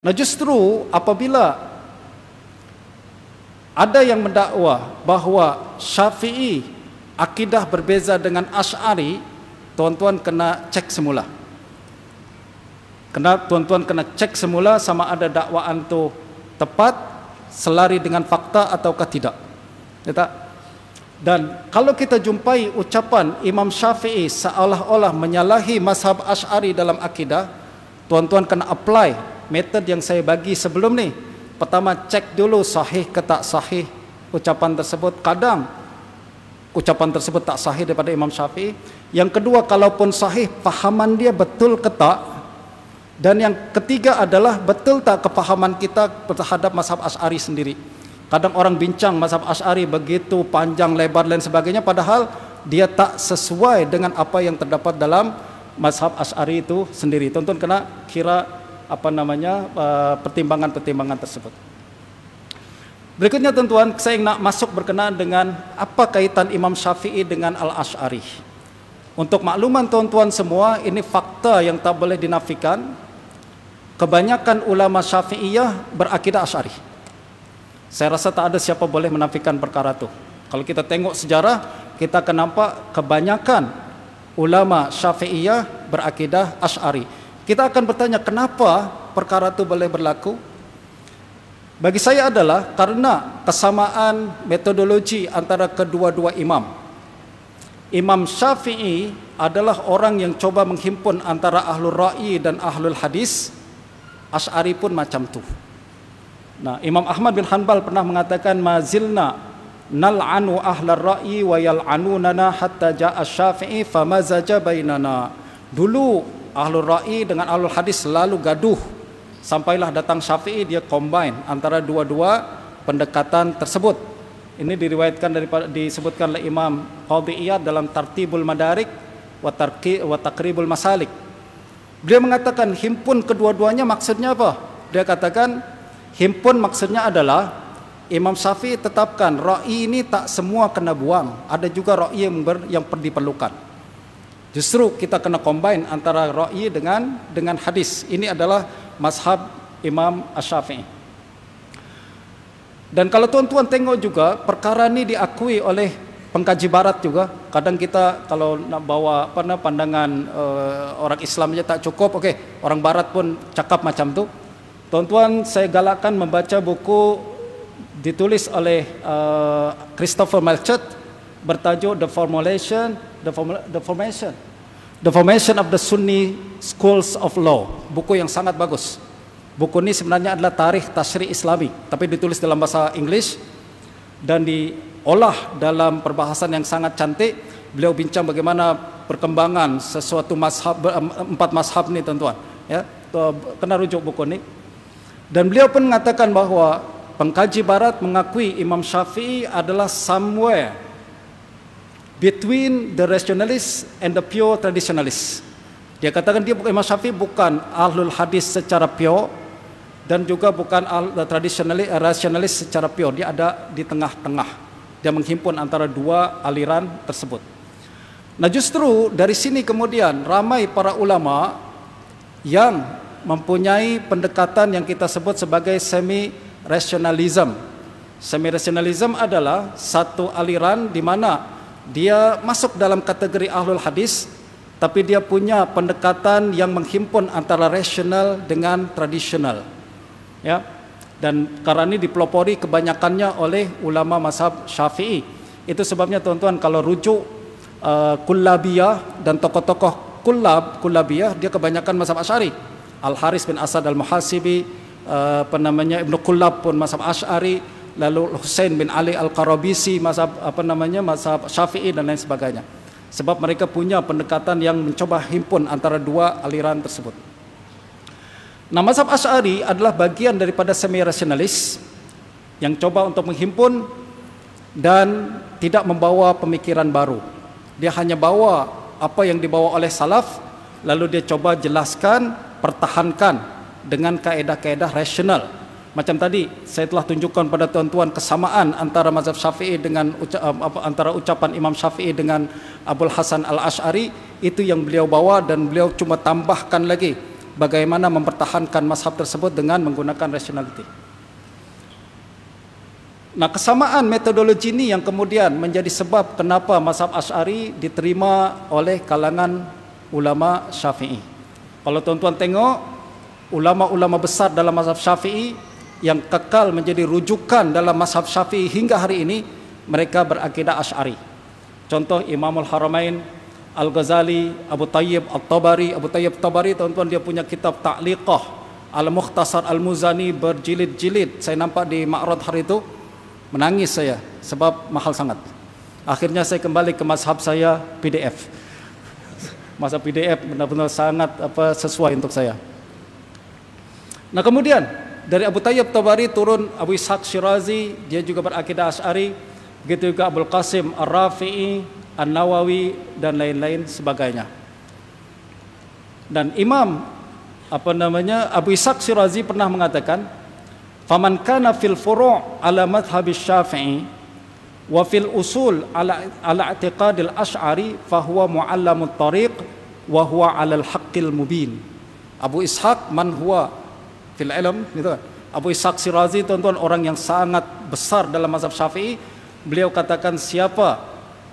Nah justru apabila ada yang mendakwa bahawa syafi'i akidah berbeza dengan asyari, tuan-tuan kena cek semula. Kena tuan-tuan kena cek semula sama ada dakwaan tu tepat selari dengan fakta ataukah tidak. Ya Dan kalau kita jumpai ucapan Imam Syafi'i seolah-olah menyalahi mazhab Asy'ari dalam akidah, tuan-tuan kena apply method yang saya bagi sebelum ni pertama cek dulu sahih ke tak sahih ucapan tersebut kadang ucapan tersebut tak sahih daripada Imam Syafi'i yang kedua kalaupun sahih pahaman dia betul ke tak dan yang ketiga adalah betul tak kepahaman kita terhadap mazhab Asy'ari sendiri kadang orang bincang mazhab Asy'ari begitu panjang lebar dan sebagainya padahal dia tak sesuai dengan apa yang terdapat dalam mazhab Asy'ari itu sendiri tonton kena kira apa namanya eh, pertimbangan-pertimbangan tersebut. Berikutnya tentuan saya ingin masuk berkenaan dengan apa kaitan Imam Syafi'i dengan Al Ashari. Untuk makluman tuan-tuan semua, ini fakta yang tak boleh dinafikan. Kebanyakan ulama Syafi'iyah berakidah Ashari. Saya rasa tak ada siapa boleh menafikan perkara itu. Kalau kita tengok sejarah, kita akan nampak kebanyakan ulama Syafi'iyah berakidah Ashari. Kita akan bertanya kenapa perkara itu boleh berlaku? Bagi saya adalah karena kesamaan metodologi antara kedua-dua imam. Imam Syafi'i adalah orang yang coba menghimpun antara ahlul ra'i dan ahlul hadis. Asy'ari pun macam tu. Nah, Imam Ahmad bin Hanbal pernah mengatakan mazilna nal'anu ahlar ra'i wa yal'anuna hatta ja'a Syafi'i famazaja bainana. Dulu Ahlul Ra'i dengan Ahlul Hadis selalu gaduh Sampailah datang Syafi'i dia combine antara dua-dua pendekatan tersebut Ini diriwayatkan daripada disebutkan oleh Imam Qadhi Iyad dalam Tartibul Madarik wa, taqribul Masalik dia mengatakan himpun kedua-duanya maksudnya apa? Dia katakan himpun maksudnya adalah Imam Syafi'i tetapkan ra'i ini tak semua kena buang Ada juga ra'i yang, ber, yang diperlukan Justru kita kena combine antara ra'i dengan dengan hadis. Ini adalah mazhab Imam Asy-Syafi'i. Dan kalau tuan-tuan tengok juga perkara ini diakui oleh pengkaji barat juga. Kadang kita kalau nak bawa apa pandangan uh, orang Islam aja tak cukup. Okey, orang barat pun cakap macam tu. Tuan-tuan saya galakkan membaca buku ditulis oleh uh, Christopher Melchett bertajuk The Formulation, The, Formula, The Formation, The Formation of the Sunni Schools of Law. Buku yang sangat bagus. Buku ini sebenarnya adalah tarikh tasri Islami, tapi ditulis dalam bahasa Inggris dan diolah dalam perbahasan yang sangat cantik. Beliau bincang bagaimana perkembangan sesuatu mashab empat mashab ini tuan-tuan ya kena rujuk buku ini dan beliau pun mengatakan bahawa pengkaji barat mengakui Imam Syafi'i adalah somewhere between the rationalist and the pure traditionalist. Dia katakan dia bukan Imam Syafi'i bukan ahlul hadis secara pure dan juga bukan ahlul traditionalis uh, rationalist secara pure. Dia ada di tengah-tengah. Dia menghimpun antara dua aliran tersebut. Nah justru dari sini kemudian ramai para ulama yang mempunyai pendekatan yang kita sebut sebagai semi rationalism. Semi rationalism adalah satu aliran di mana dia masuk dalam kategori ahlul hadis tapi dia punya pendekatan yang menghimpun antara rasional dengan tradisional ya dan karena ini dipelopori kebanyakannya oleh ulama mazhab syafi'i itu sebabnya tuan-tuan kalau rujuk uh, kullabiyah dan tokoh-tokoh kullab kullabiyah dia kebanyakan mazhab asyari al haris bin asad al muhasibi uh, apa namanya ibnu kullab pun masab ashari lalu Husain bin Ali al Karobisi masa apa namanya masa Syafi'i dan lain sebagainya. Sebab mereka punya pendekatan yang mencoba himpun antara dua aliran tersebut. Nah, mazhab ashari adalah bagian daripada semi rasionalis yang coba untuk menghimpun dan tidak membawa pemikiran baru. Dia hanya bawa apa yang dibawa oleh salaf lalu dia coba jelaskan, pertahankan dengan kaedah-kaedah rasional macam tadi saya telah tunjukkan pada tuan-tuan kesamaan antara mazhab Syafi'i dengan eh, antara ucapan Imam Syafi'i dengan Abdul Hasan Al-Asy'ari itu yang beliau bawa dan beliau cuma tambahkan lagi bagaimana mempertahankan mazhab tersebut dengan menggunakan rationality. Nah, kesamaan metodologi ini yang kemudian menjadi sebab kenapa mazhab Asy'ari diterima oleh kalangan ulama Syafi'i. Kalau tuan-tuan tengok ulama-ulama besar dalam mazhab Syafi'i yang kekal menjadi rujukan dalam mashab syafi'i hingga hari ini mereka berakidah asyari contoh Imamul Haramain Al-Ghazali, Abu Tayyib Al-Tabari Abu Tayyib Tabari tuan-tuan dia punya kitab Ta'liqah Al-Mukhtasar Al-Muzani berjilid-jilid saya nampak di ma'rad hari itu menangis saya sebab mahal sangat akhirnya saya kembali ke mashab saya PDF masa PDF benar-benar sangat apa sesuai untuk saya nah kemudian dari Abu Tayyab Tabari turun Abu Ishaq Syirazi, dia juga berakidah Asy'ari, begitu juga Abdul Qasim Ar-Rafi'i, An-Nawawi dan lain-lain sebagainya. Dan Imam apa namanya Abu Ishaq Syirazi pernah mengatakan, "Faman kana fil furu' ala madhhab Syafi'i wa fil usul ala ala i'tiqadil Asy'ari fa huwa mu'allamut tariq wa huwa 'alal haqqil mubin." Abu Ishaq man huwa til ilm gitu kan? Abu Ishaq Sirazi tuan-tuan orang yang sangat besar dalam mazhab Syafi'i beliau katakan siapa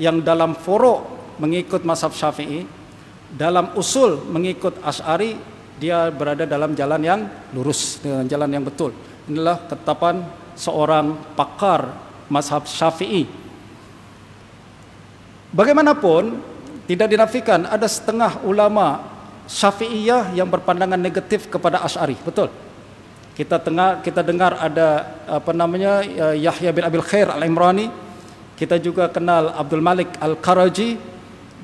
yang dalam furu mengikut mazhab Syafi'i dalam usul mengikut Asy'ari dia berada dalam jalan yang lurus dengan jalan yang betul inilah ketetapan seorang pakar mazhab Syafi'i bagaimanapun tidak dinafikan ada setengah ulama Syafi'iyah yang berpandangan negatif kepada Asy'ari betul kita tengah kita dengar ada apa namanya eh, Yahya bin Abil Khair Al Imrani kita juga kenal Abdul Malik Al Karaji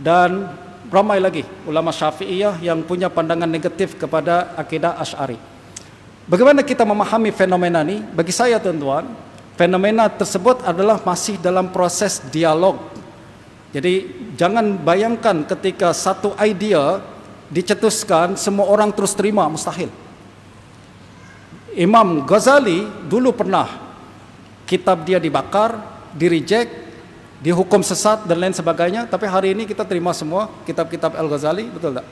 dan ramai lagi ulama Syafi'iyah yang punya pandangan negatif kepada akidah Asy'ari bagaimana kita memahami fenomena ini bagi saya tuan-tuan fenomena tersebut adalah masih dalam proses dialog jadi jangan bayangkan ketika satu idea dicetuskan semua orang terus terima mustahil Imam Ghazali dulu pernah kitab dia dibakar, direject, dihukum sesat dan lain sebagainya, tapi hari ini kita terima semua kitab-kitab Al-Ghazali, betul tak?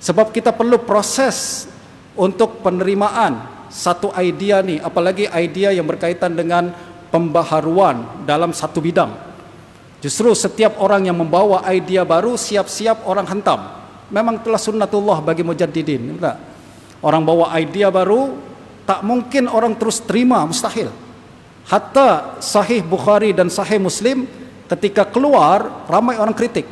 Sebab kita perlu proses untuk penerimaan satu idea ni, apalagi idea yang berkaitan dengan pembaharuan dalam satu bidang. Justru setiap orang yang membawa idea baru siap-siap orang hentam. Memang telah sunnatullah bagi mujaddidin, betul tak? Orang bawa idea baru, tak mungkin orang terus terima mustahil hatta sahih bukhari dan sahih muslim ketika keluar ramai orang kritik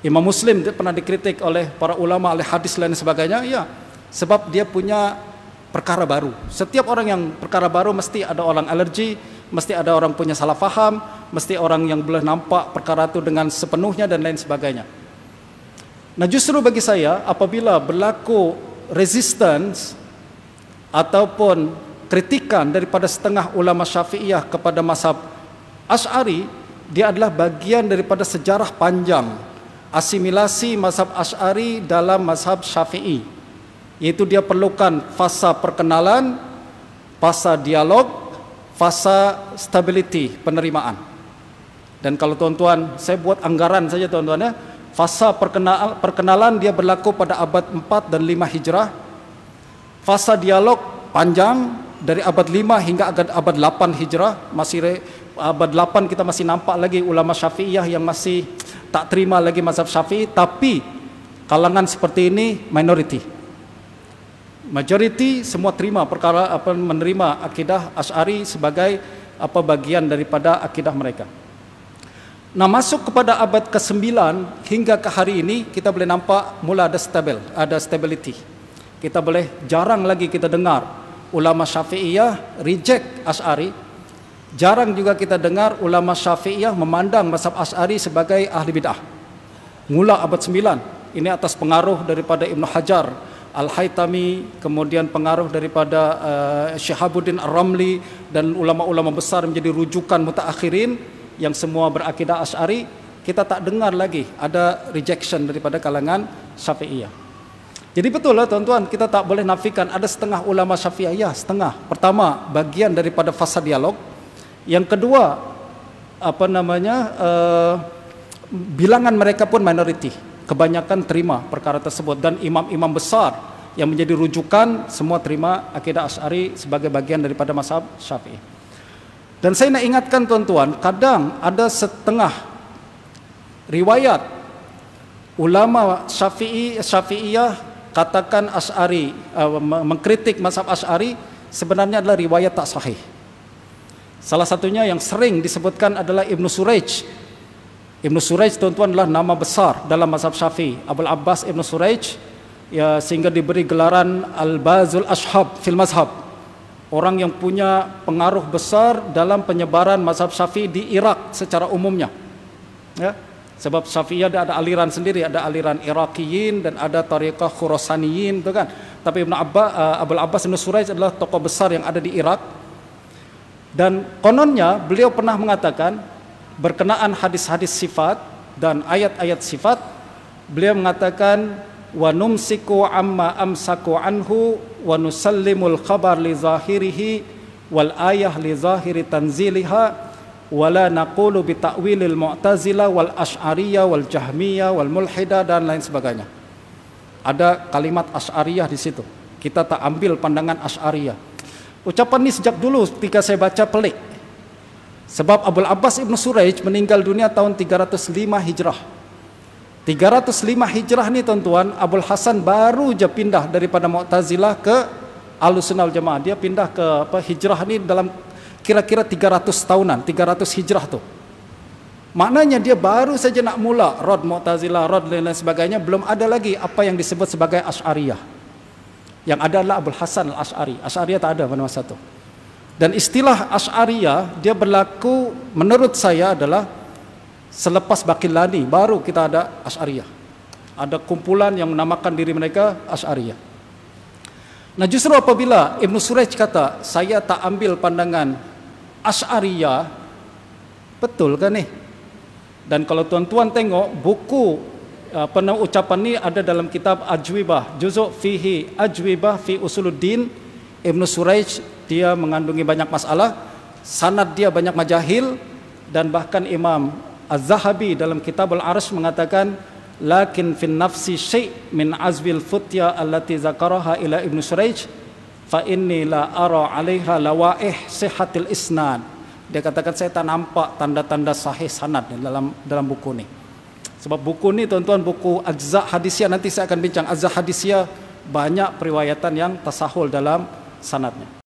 imam muslim dia pernah dikritik oleh para ulama oleh hadis lain sebagainya ya sebab dia punya perkara baru setiap orang yang perkara baru mesti ada orang alergi mesti ada orang punya salah faham mesti orang yang boleh nampak perkara itu dengan sepenuhnya dan lain sebagainya nah justru bagi saya apabila berlaku resistance ataupun kritikan daripada setengah ulama syafi'iyah kepada mazhab Ash'ari dia adalah bagian daripada sejarah panjang asimilasi mazhab Ash'ari dalam mazhab syafi'i iaitu dia perlukan fasa perkenalan fasa dialog fasa stability penerimaan dan kalau tuan-tuan saya buat anggaran saja tuan-tuan ya fasa perkenalan, perkenalan dia berlaku pada abad 4 dan 5 hijrah fasa dialog panjang dari abad 5 hingga abad 8 hijrah masih abad 8 kita masih nampak lagi ulama syafi'iyah yang masih tak terima lagi mazhab syafi'i tapi kalangan seperti ini minority majority semua terima perkara apa menerima akidah asy'ari sebagai apa bagian daripada akidah mereka Nah masuk kepada abad ke-9 hingga ke hari ini kita boleh nampak mula ada stabil, ada stability kita boleh jarang lagi kita dengar ulama syafi'iyah reject as'ari jarang juga kita dengar ulama syafi'iyah memandang masab as'ari sebagai ahli bid'ah mula abad 9 ini atas pengaruh daripada Ibn Hajar Al-Haytami kemudian pengaruh daripada uh, eh, Syihabuddin Ar-Ramli dan ulama-ulama besar menjadi rujukan mutaakhirin yang semua berakidah as'ari kita tak dengar lagi ada rejection daripada kalangan syafi'iyah jadi betul lah tuan-tuan, kita tak boleh nafikan ada setengah ulama syafi'iyah ya setengah. Pertama, bagian daripada fasa dialog. Yang kedua, apa namanya, uh, bilangan mereka pun minoriti. Kebanyakan terima perkara tersebut. Dan imam-imam besar yang menjadi rujukan, semua terima akidah asyari sebagai bagian daripada masab syafi'i. Dan saya nak ingatkan tuan-tuan, kadang ada setengah riwayat ulama syafi'iyah katakan Asy'ari uh, mengkritik mazhab Asy'ari sebenarnya adalah riwayat tak sahih. Salah satunya yang sering disebutkan adalah Ibn Suraj. Ibn Suraj tuan-tuan adalah nama besar dalam mazhab Syafi'i, Abul Abbas Ibn Suraj ya sehingga diberi gelaran Al-Bazul Ashhab fil Mazhab. Orang yang punya pengaruh besar dalam penyebaran mazhab Syafi'i di Irak secara umumnya. Ya. Sebab Syafi'iyah ada aliran sendiri, ada aliran Iraqiyin dan ada tariqah Khurasaniyin tu kan. Tapi Ibn eh, Abbas, Abu Abbas Ibn Suraj adalah tokoh besar yang ada di Irak. Dan kononnya beliau pernah mengatakan berkenaan hadis-hadis sifat dan ayat-ayat sifat beliau mengatakan wa numsiku amma amsaku anhu wa nusallimul khabar li zahirihi wal ayah li zahiri tanziliha wala naqulu bi ta'wilil mu'tazila wal asy'ariyah wal jahmiyah wal mulhidah dan lain sebagainya. Ada kalimat asy'ariyah di situ. Kita tak ambil pandangan asy'ariyah. Ucapan ini sejak dulu ketika saya baca pelik. Sebab Abdul Abbas Ibn Suraij meninggal dunia tahun 305 Hijrah. 305 Hijrah ni tuan-tuan, Abdul Hasan baru je pindah daripada Mu'tazilah ke al Jamaah. Dia pindah ke apa, Hijrah ni dalam kira-kira 300 tahunan 300 hijrah tu maknanya dia baru saja nak mula rod mu'tazilah rod dan lain sebagainya belum ada lagi apa yang disebut sebagai asy'ariyah yang ada adalah Abul Hasan Al-Asy'ari asy'ariyah tak ada pada masa tu dan istilah asy'ariyah dia berlaku menurut saya adalah selepas Baqillani baru kita ada asy'ariyah ada kumpulan yang menamakan diri mereka asy'ariyah Nah justru apabila Ibn Suraj kata saya tak ambil pandangan Ash'ariyah betul kan ni? Dan kalau tuan-tuan tengok buku eh, apa ucapan ni ada dalam kitab Ajwibah juzuk fihi Ajwibah fi Usuluddin Ibn Suraj dia mengandungi banyak masalah sanad dia banyak majahil dan bahkan Imam Az-Zahabi dalam Al-Arsh mengatakan lakin fin nafsi syai' min azbil futya allati zakaraha ila ibnu syuraij fa inni la ara 'alaiha lawaih sihhatil isnan. dia katakan saya tak nampak tanda-tanda sahih sanad dalam dalam buku ni sebab buku ni tuan-tuan buku ajza hadisia nanti saya akan bincang ajza hadisia banyak periwayatan yang tasahul dalam sanadnya